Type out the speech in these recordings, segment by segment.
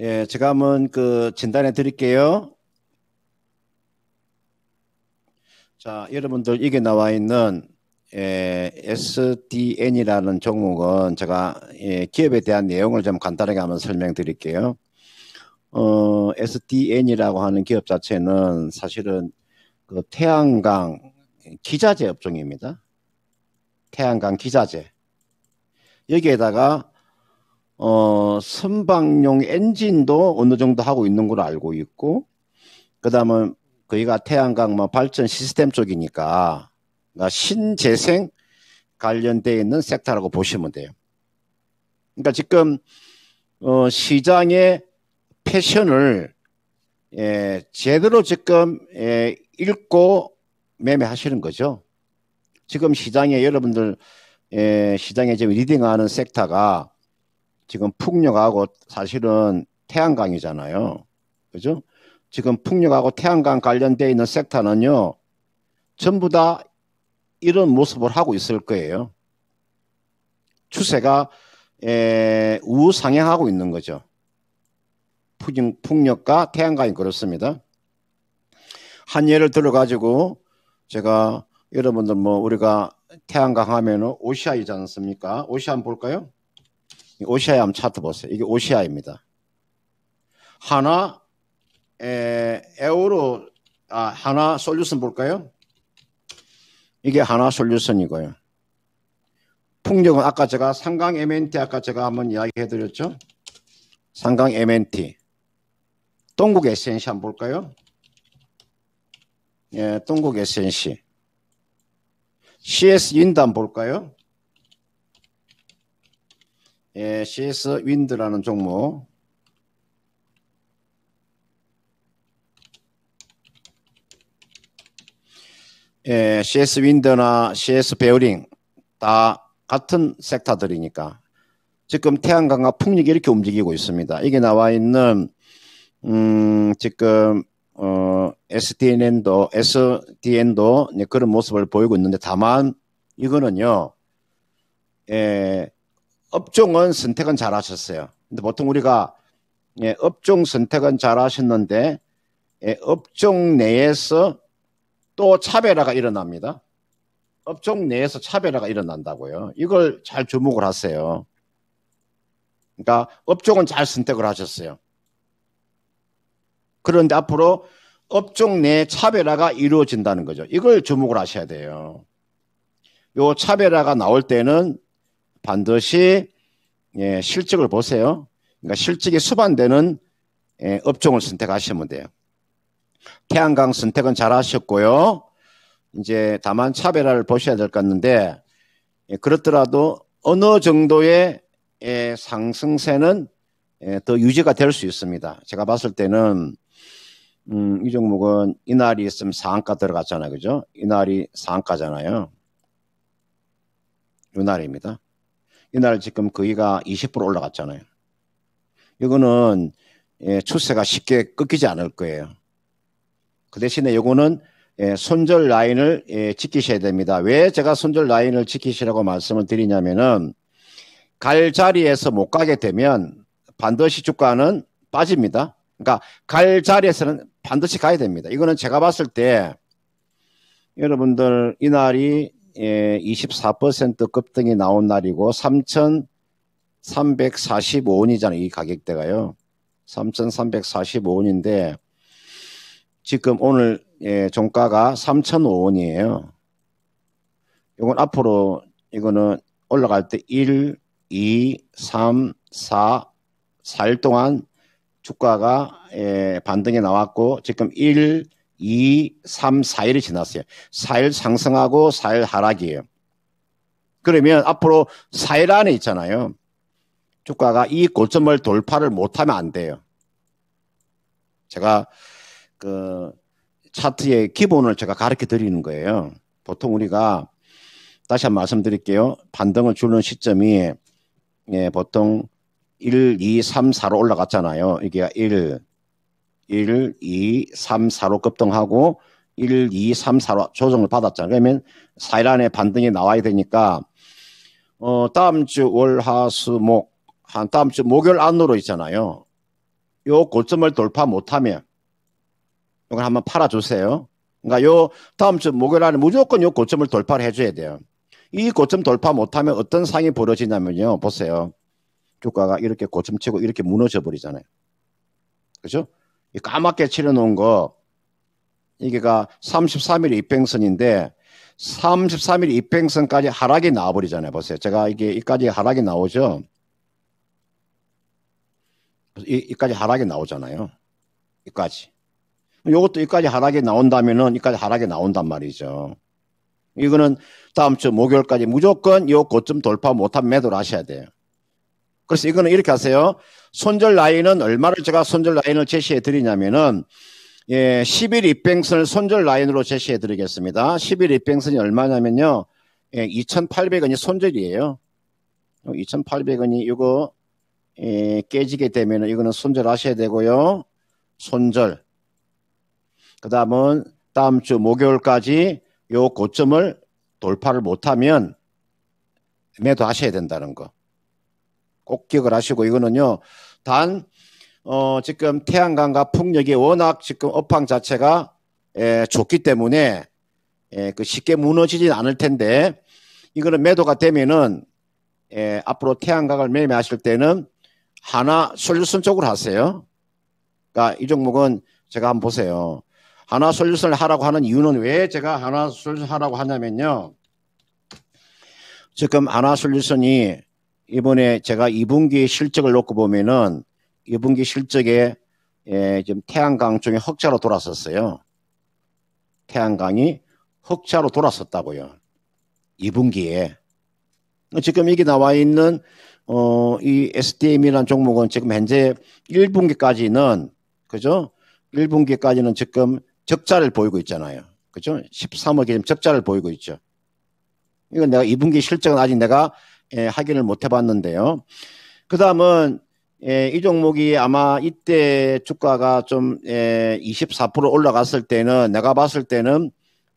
예, 제가 한번 그 진단해 드릴게요. 자, 여러분들 이게 나와 있는 예, SDN이라는 종목은 제가 예, 기업에 대한 내용을 좀 간단하게 한번 설명드릴게요. 어, SDN이라고 하는 기업 자체는 사실은 그 태양광 기자재 업종입니다. 태양광 기자재. 여기에다가 어, 선방용 엔진도 어느 정도 하고 있는 걸로 알고 있고, 그 다음에 거기가 태양광 뭐 발전 시스템 쪽이니까, 그러니까 신재생 관련되어 있는 섹터라고 보시면 돼요. 그러니까 지금, 어, 시장의 패션을, 예, 제대로 지금, 예, 읽고 매매하시는 거죠. 지금 시장에 여러분들, 예, 시장에 지금 리딩하는 섹터가 지금 풍력하고 사실은 태양광이잖아요. 그죠? 지금 풍력하고 태양광 관련되어 있는 섹터는요, 전부 다 이런 모습을 하고 있을 거예요. 추세가 에, 우상향하고 있는 거죠. 풍력과 태양광이 그렇습니다. 한 예를 들어가지고 제가 여러분들 뭐 우리가 태양광 하면 오시아이지 않습니까? 오시아 볼까요? 오시아에 한번 차트 보세요. 이게 오시아입니다. 하나 에, 에오로 아, 하나 솔루션 볼까요? 이게 하나 솔루션이고요. 풍력은 아까 제가 상강 MNT 아까 제가 한번 이야기해 드렸죠. 상강 MNT. 동국 SNC 한번 볼까요? 예, 동국 SNC. CS 인담 볼까요? 예, CS 윈드라는 종목. 예, CS 윈드나 CS 베어링 다 같은 섹터들이니까 지금 태양광과 풍력이 이렇게 움직이고 있습니다. 이게 나와 있는 음, 지금 어, SDN도 SDN도 그런 모습을 보이고 있는데 다만 이거는요. 예, 업종은 선택은 잘 하셨어요. 근데 보통 우리가 예, 업종 선택은 잘 하셨는데 예, 업종 내에서 또 차별화가 일어납니다. 업종 내에서 차별화가 일어난다고요. 이걸 잘 주목을 하세요. 그러니까 업종은 잘 선택을 하셨어요. 그런데 앞으로 업종 내 차별화가 이루어진다는 거죠. 이걸 주목을 하셔야 돼요. 요 차별화가 나올 때는 반드시 예, 실적을 보세요. 그러니까 실적이 수반되는 예, 업종을 선택하시면 돼요. 태양광 선택은 잘 하셨고요. 이제 다만 차별화를 보셔야 될 것 같는데 예, 그렇더라도 어느 정도의 예, 상승세는 예, 더 유지가 될 수 있습니다. 제가 봤을 때는 음, 이 종목은 이날이 있으면 상한가 들어갔잖아요. 그죠? 이날이 상한가잖아요. 이날입니다. 이날 지금 거기가 20% 올라갔잖아요. 이거는 예, 추세가 쉽게 끊기지 않을 거예요. 그 대신에 이거는 예, 손절 라인을 예, 지키셔야 됩니다. 왜 제가 손절 라인을 지키시라고 말씀을 드리냐면은 갈 자리에서 못 가게 되면 반드시 주가는 빠집니다. 그러니까 갈 자리에서는 반드시 가야 됩니다. 이거는 제가 봤을 때 여러분들 이날이 24% 예, 급등이 나온 날이고 3,345원이잖아요. 이 가격대가요. 3,345원인데 지금 오늘 예, 종가가 3,005원이에요. 이건 앞으로 이거는 올라갈 때 1, 2, 3, 4, 4일 동안 주가가 예, 반등이 나왔고 지금 1, 2, 3, 4일이 지났어요. 4일 상승하고 4일 하락이에요. 그러면 앞으로 4일 안에 있잖아요. 주가가 이 고점을 돌파를 못하면 안 돼요. 제가 그 차트의 기본을 제가 가르쳐 드리는 거예요. 보통 우리가 다시 한 번 말씀드릴게요. 반등을 주는 시점이 예, 보통 1, 2, 3, 4로 올라갔잖아요. 이게 1, 1, 2, 3, 4로 급등하고 1, 2, 3, 4로 조정을 받았잖아요. 그러면 4일 안에 반등이 나와야 되니까 어, 다음 주 월, 하, 수, 목, 한 다음 주 목요일 안으로 있잖아요. 요 고점을 돌파 못하면 이걸 한번 팔아주세요. 그러니까 요 다음 주 목요일 안에 무조건 요 고점을 돌파를 해줘야 돼요. 이 고점 돌파 못하면 어떤 상이 벌어지냐면요. 보세요. 주가가 이렇게 고점 치고 이렇게 무너져 버리잖아요. 그죠? 까맣게 칠해놓은 거, 이게가 33일 입행선인데, 33일 입행선까지 하락이 나와버리잖아요. 보세요. 제가 이게, 이까지 하락이 나오죠? 이, 이까지 하락이 나오잖아요. 이까지. 요것도 이까지 하락이 나온다면은, 이까지 하락이 나온단 말이죠. 이거는 다음 주 목요일까지 무조건 요 고점 돌파 못한 매도를 하셔야 돼요. 그래서 이거는 이렇게 하세요. 손절 라인은 얼마를 제가 손절 라인을 제시해 드리냐면은 예, 10일 입행선을 손절 라인으로 제시해 드리겠습니다. 1 1일 입행선이 얼마냐면요. 예, 2,800원이 손절이에요. 2,800원이 이거 예, 깨지게 되면 이거는 손절하셔야 되고요. 손절. 그 다음은 다음 주 목요일까지 요 고점을 돌파를 못하면 매도하셔야 된다는 거. 꼭 기억을 하시고 이거는요. 단 어, 지금 태양광과 풍력이 워낙 지금 업황 자체가 에, 예, 좋기 때문에 에, 예, 그 쉽게 무너지진 않을 텐데 이거는 매도가 되면은 에, 예, 앞으로 태양광을 매매하실 때는 하나 솔루션 쪽으로 하세요. 그러니까 이 종목은 제가 한번 보세요. 하나 솔루션을 하라고 하는 이유는 왜 제가 하나 솔루션 하라고 하냐면요. 지금 하나 솔루션이 이번에 제가 2분기 실적을 놓고 보면은 2분기 실적에 예, 지금 태양광중에 흑자로 돌았었어요. 태양광이 흑자로 돌았었다고요. 2분기에. 지금 여기 나와 있는 어, 이 SDM이라는 종목은 지금 현재 1분기까지는 그죠? 1분기까지는 지금 적자를 보이고 있잖아요. 그죠? 13억이 지금 적자를 보이고 있죠. 이건 내가 2분기 실적은 아직 내가 예, 확인을 못 해봤는데요. 그 다음은 예, 이 종목이 아마 이때 주가가 좀 24% 예, 올라갔을 때는 내가 봤을 때는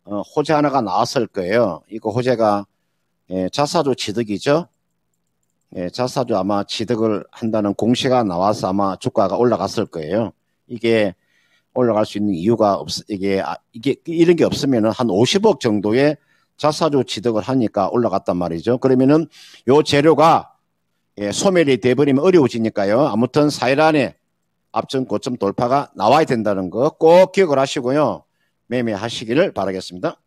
어, 호재 하나가 나왔을 거예요. 이거 호재가 예, 자사주 취득이죠. 예, 자사주 아마 취득을 한다는 공시가 나와서 아마 주가가 올라갔을 거예요. 이게 올라갈 수 있는 이유가 없, 이게, 아, 이게, 이런 게 없으면 한 50억 정도의 자사주 취득을 하니까 올라갔단 말이죠. 그러면은 요 재료가 예, 소멸이 돼버리면 어려워지니까요. 아무튼 4일 안에 앞전 고점 돌파가 나와야 된다는 거 꼭 기억을 하시고요. 매매하시기를 바라겠습니다.